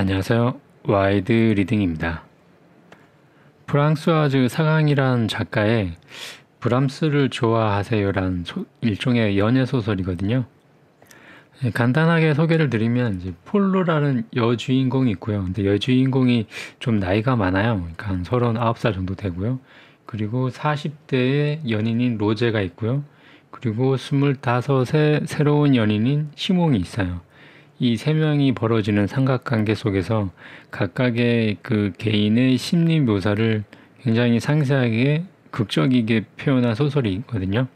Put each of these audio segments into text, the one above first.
안녕하세요. 와이드 리딩입니다. 프랑스와즈 그 사강이란 작가의 브람스를 좋아하세요란 소, 일종의 연애 소설이거든요. 예, 간단하게 소개를 드리면 이제 폴로라는 여주인공이 있고요. 근데 여주인공이 좀 나이가 많아요. 그러니까 한 39살 정도 되고요. 그리고 40대의 연인인 로제가 있고요. 그리고 25의 새로운 연인인 시몽이 있어요. 이세 명이 벌어지는 삼각관계 속에서 각각의 그 개인의 심리 묘사를 굉장히 상세하게 극적이게 표현한 소설이 있거든요.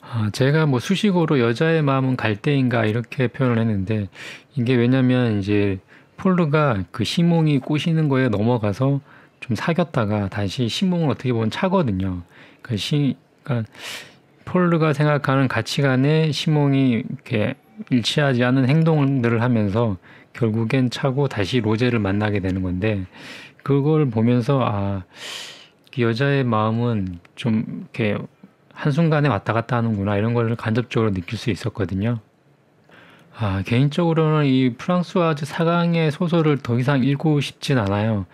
아, 제가 뭐 수식어로 여자의 마음은 갈대인가 이렇게 표현을 했는데 이게 왜냐면 이제 폴르가 그 시몽이 꼬시는 거에 넘어가서 좀 사겼다가 다시 시몽을 어떻게 보면 차거든요. 그 시, 그러니까 폴르가 생각하는 가치관에 시몽이 이렇게 일치하지 않은 행동들을 하면서 결국엔 차고 다시 로제를 만나게 되는 건데 그걸 보면서 아 여자의 마음은 좀 이렇게 한순간에 왔다 갔다 하는구나 이런 걸 간접적으로 느낄 수 있었거든요. 아, 개인적으로는 이 프랑스와즈 사강의 소설을 더 이상 읽고 싶진 않아요.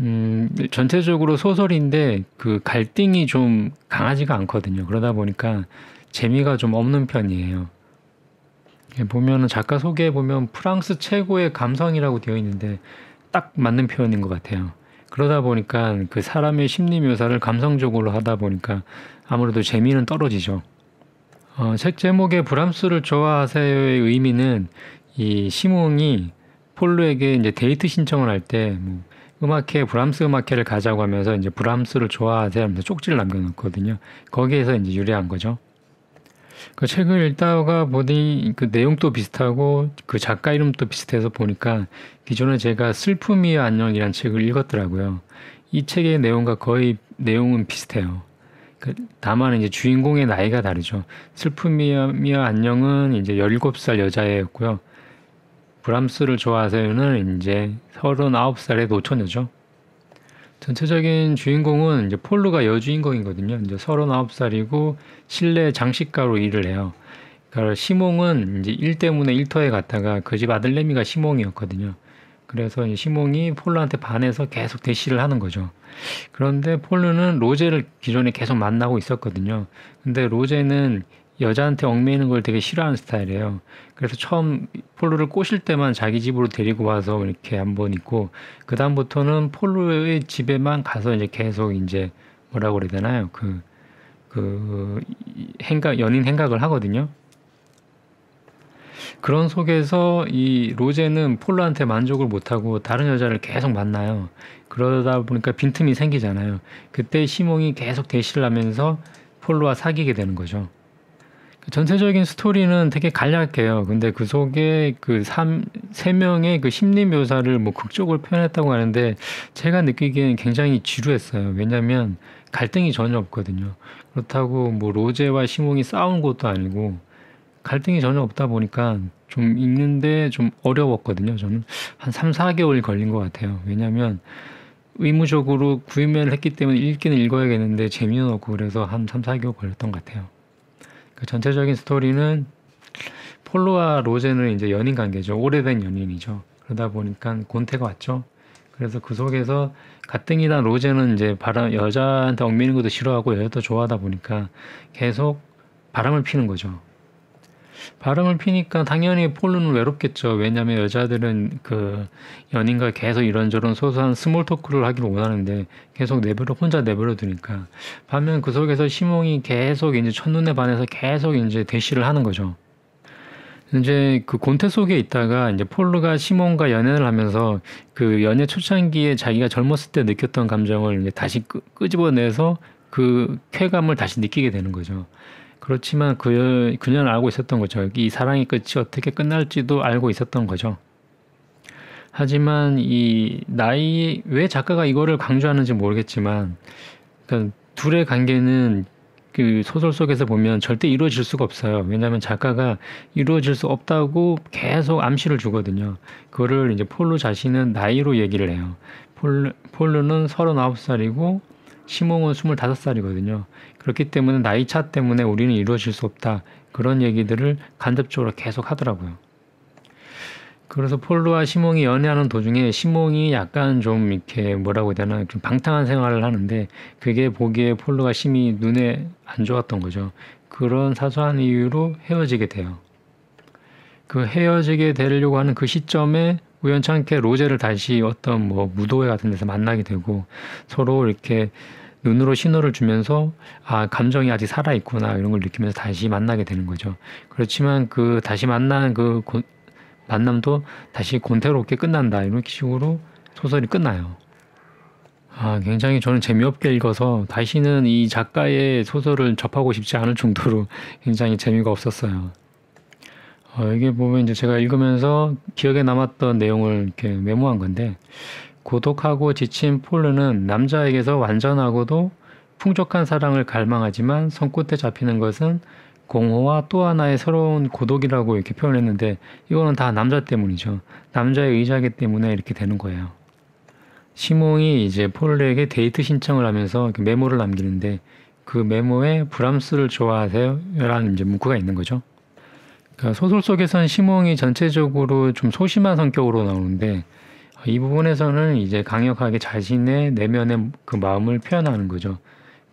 음, 전체적으로 소설인데 그 갈등이 좀 강하지가 않거든요. 그러다 보니까 재미가 좀 없는 편이에요. 예, 보면은 작가 소개에 보면 프랑스 최고의 감성이라고 되어 있는데 딱 맞는 표현인 것 같아요. 그러다 보니까 그 사람의 심리 묘사를 감성적으로 하다 보니까 아무래도 재미는 떨어지죠. 어, 책 제목의 브람스를 좋아하세요의 의미는 이 시몽이 폴로에게 이제 데이트 신청을 할 때 뭐 음악회 브람스 음악회를 가자고 하면서 이제 브람스를 좋아하세요 하면서 쪽지를 남겨놓거든요. 거기에서 이제 유래한 거죠. 그 책을 읽다가 보니 그 내용도 비슷하고 그 작가 이름도 비슷해서 보니까 기존에 제가 슬픔이의 안녕이란 책을 읽었더라고요. 이 책의 내용과 거의 내용은 비슷해요. 그 다만 이제 주인공의 나이가 다르죠. 슬픔이여 안녕은 이제 17살 여자애였고요. 브람스를 좋아하세요는 이제 39살의 노처녀죠. 전체적인 주인공은 이제 폴로가 여주인공이거든요. 이제 39살이고 실내 장식가로 일을 해요. 그러니까 시몽은 이제 일 때문에 일터에 갔다가 그 집 아들내미가 시몽이었거든요. 그래서 시몽이 폴로한테 반해서 계속 대시를 하는 거죠. 그런데 폴로는 로제를 기존에 계속 만나고 있었거든요. 근데 로제는 여자한테 얽매이는 걸 되게 싫어하는 스타일이에요. 그래서 처음 폴로를 꼬실 때만 자기 집으로 데리고 와서 이렇게 한 번 있고 그 다음부터는 폴로의 집에만 가서 이제 계속 이제 뭐라고 그래야 되나요? 그, 그 행각 연인 행각을 하거든요. 그런 속에서 이 로제는 폴로한테 만족을 못하고 다른 여자를 계속 만나요. 그러다 보니까 빈틈이 생기잖아요. 그때 시몽이 계속 대시를 하면서 폴로와 사귀게 되는 거죠. 전체적인 스토리는 되게 간략해요. 근데 그 속에 그 삼 세 명의 그 심리 묘사를 뭐 극적으로 표현했다고 하는데 제가 느끼기에는 굉장히 지루했어요. 왜냐면 갈등이 전혀 없거든요. 그렇다고 뭐 로제와 시몽이 싸운 것도 아니고 갈등이 전혀 없다 보니까 좀 읽는데 좀 어려웠거든요. 저는 한 3, 4개월 걸린 것 같아요. 왜냐면 의무적으로 구매를 했기 때문에 읽기는 읽어야겠는데 재미는 없고 그래서 한 3, 4개월 걸렸던 것 같아요. 그 전체적인 스토리는 폴로와 로제는 이제 연인 관계죠. 오래된 연인이죠. 그러다 보니까 곤태가 왔죠. 그래서 그 속에서 가뜩이나 로제는 이제 바람 여자한테 얽미는 것도 싫어하고 여자도 좋아하다 보니까 계속 바람을 피는 거죠. 바람을 피니까 당연히 폴로는 외롭겠죠. 왜냐하면 여자들은 그 연인과 계속 이런저런 소소한 스몰 토크를 하기를 원하는데 계속 내버려 혼자 내버려 두니까 반면 그 속에서 시몽이 계속 이제 첫눈에 반해서 계속 이제 대시를 하는 거죠. 이제 그 곤태 속에 있다가 이제 폴로가 시몬과 연애를 하면서 그 연애 초창기에 자기가 젊었을 때 느꼈던 감정을 이제 다시 끄, 끄집어내서 그 쾌감을 다시 느끼게 되는 거죠. 그렇지만 그, 그녀는 알고 있었던 거죠. 이 사랑의 끝이 어떻게 끝날지도 알고 있었던 거죠. 하지만 이 나이 왜 작가가 이거를 강조하는지 모르겠지만 그러니까 둘의 관계는 그 소설 속에서 보면 절대 이루어질 수가 없어요. 왜냐하면 작가가 이루어질 수 없다고 계속 암시를 주거든요. 그거를 이제 폴로 자신은 나이로 얘기를 해요. 폴, 폴로는 39살이고 심흥은 25살이거든요. 그렇기 때문에 나이 차 때문에 우리는 이루어질 수 없다. 그런 얘기들을 간접적으로 계속 하더라고요. 그래서 폴로와 시몽이 연애하는 도중에 시몽이 약간 좀 이렇게 뭐라고 해야 되나 좀 방탕한 생활을 하는데 그게 보기에 폴로가 심히 눈에 안 좋았던 거죠. 그런 사소한 이유로 헤어지게 돼요. 그 헤어지게 되려고 하는 그 시점에 우연찮게 로제를 다시 어떤 뭐 무도회 같은 데서 만나게 되고 서로 이렇게 눈으로 신호를 주면서 아 감정이 아직 살아 있구나 이런 걸 느끼면서 다시 만나게 되는 거죠. 그렇지만 그 다시 만난 그 고, 만남도 다시 곤태롭게 끝난다 이런 식으로 소설이 끝나요. 아, 굉장히 저는 재미없게 읽어서 다시는 이 작가의 소설을 접하고 싶지 않을 정도로 굉장히 재미가 없었어요. 어, 이게 보면 이제 제가 읽으면서 기억에 남았던 내용을 이렇게 메모한 건데 고독하고 지친 폴르는 남자에게서 완전하고도 풍족한 사랑을 갈망하지만 손끝에 잡히는 것은 공허와 또 하나의 새로운 고독이라고 이렇게 표현했는데 이거는 다 남자 때문이죠. 남자의의자기 때문에 이렇게 되는 거예요. 시몽이 이제 폴르에게 데이트 신청을 하면서 메모를 남기는데 그 메모에 브람스를 좋아하세요라는 이제 문구가 있는 거죠. 그러니까 소설 속에서는 심홍이 전체적으로 좀 소심한 성격으로 나오는데 이 부분에서는 이제 강력하게 자신의 내면의 그 마음을 표현하는 거죠.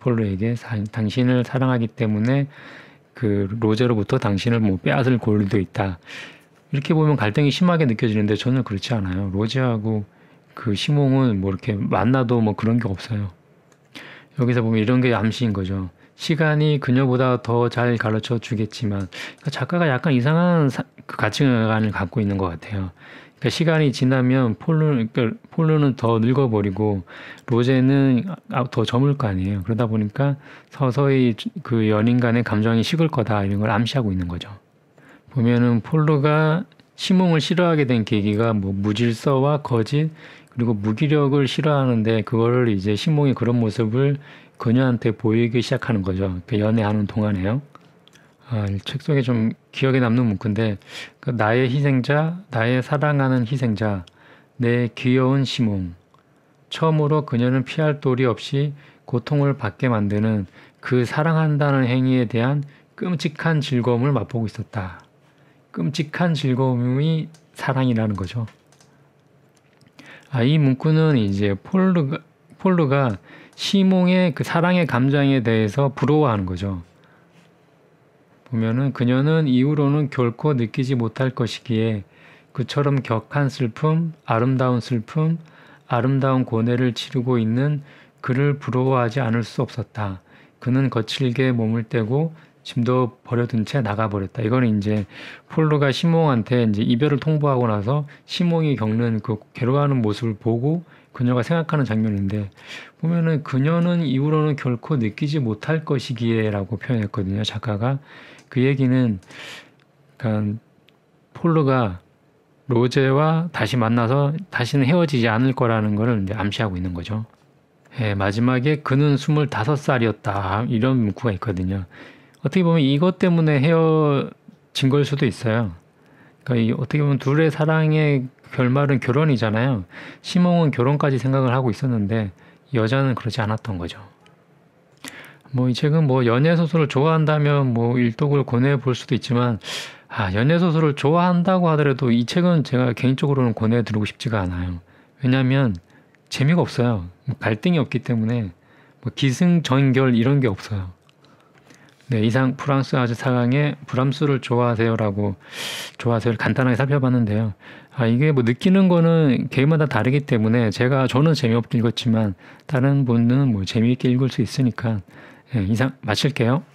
폴로에게 사, 당신을 사랑하기 때문에 그 로제로부터 당신을 뭐 빼앗을 권리도 있다. 이렇게 보면 갈등이 심하게 느껴지는데 저는 그렇지 않아요. 로제하고 그 시몽은 뭐 이렇게 만나도 뭐 그런 게 없어요. 여기서 보면 이런 게 암시인 거죠. 시간이 그녀보다 더 잘 가르쳐 주겠지만 그러니까 작가가 약간 이상한 사, 그 가치관을 갖고 있는 것 같아요. 그러니까 시간이 지나면 폴로 그러니까 폴로는 더 늙어버리고 로제는 아, 더 젊을 거 아니에요. 그러다 보니까 서서히 그 연인 간의 감정이 식을 거다 이런 걸 암시하고 있는 거죠. 보면은 폴로가 시몽을 싫어하게 된 계기가 뭐 무질서와 거짓 그리고 무기력을 싫어하는데 그거를 이제 시몽이 그런 모습을 그녀한테 보이기 시작하는 거죠. 연애하는 동안에요. 아, 책 속에 좀 기억에 남는 문구인데 그 나의 희생자, 나의 사랑하는 희생자, 내 귀여운 시몽. 처음으로 그녀는 피할 도리 없이 고통을 받게 만드는 그 사랑한다는 행위에 대한 끔찍한 즐거움을 맛보고 있었다. 끔찍한 즐거움이 사랑이라는 거죠. 아, 이 문구는 이제 폴르가 폴로가 시몽의 그 사랑의 감정에 대해서 부러워하는 거죠. 보면은 그녀는 이후로는 결코 느끼지 못할 것이기에 그처럼 격한 슬픔, 아름다운 슬픔, 아름다운 고뇌를 치르고 있는 그를 부러워하지 않을 수 없었다. 그는 거칠게 몸을 떼고 짐도 버려둔 채 나가버렸다. 이거는 이제 폴로가 시몽한테 이제 이별을 통보하고 나서 시몽이 겪는 그 괴로워하는 모습을 보고 그녀가 생각하는 장면인데 보면은 그녀는 이후로는 결코 느끼지 못할 것이기에라고 표현했거든요. 작가가 그 얘기는 그러 그러니까 폴로가 로제와 다시 만나서 다시는 헤어지지 않을 거라는 것을 이제 암시하고 있는 거죠. 예, 마지막에 그는 25살이었다. 이런 문구가 있거든요. 어떻게 보면 이것 때문에 헤어진 걸 수도 있어요. 그러니까 어떻게 보면 둘의 사랑의 결말은 결혼이잖아요. 시몽은 결혼까지 생각을 하고 있었는데 여자는 그러지 않았던 거죠. 뭐 이 책은 뭐 연애 소설을 좋아한다면 뭐 일독을 권해 볼 수도 있지만 아, 연애 소설을 좋아한다고 하더라도 이 책은 제가 개인적으로는 권해 드리고 싶지가 않아요. 왜냐하면 재미가 없어요. 뭐 갈등이 없기 때문에 뭐 기승전결 이런 게 없어요. 네, 이상 프랑스 아주 사강의 브람스를 좋아하세요라고 좋아하세요를 간단하게 살펴봤는데요. 아, 이게 뭐 느끼는 거는 개인마다 다르기 때문에 제가 저는 재미없게 읽었지만 다른 분은 뭐 재미있게 읽을 수 있으니까 네, 이상 마칠게요.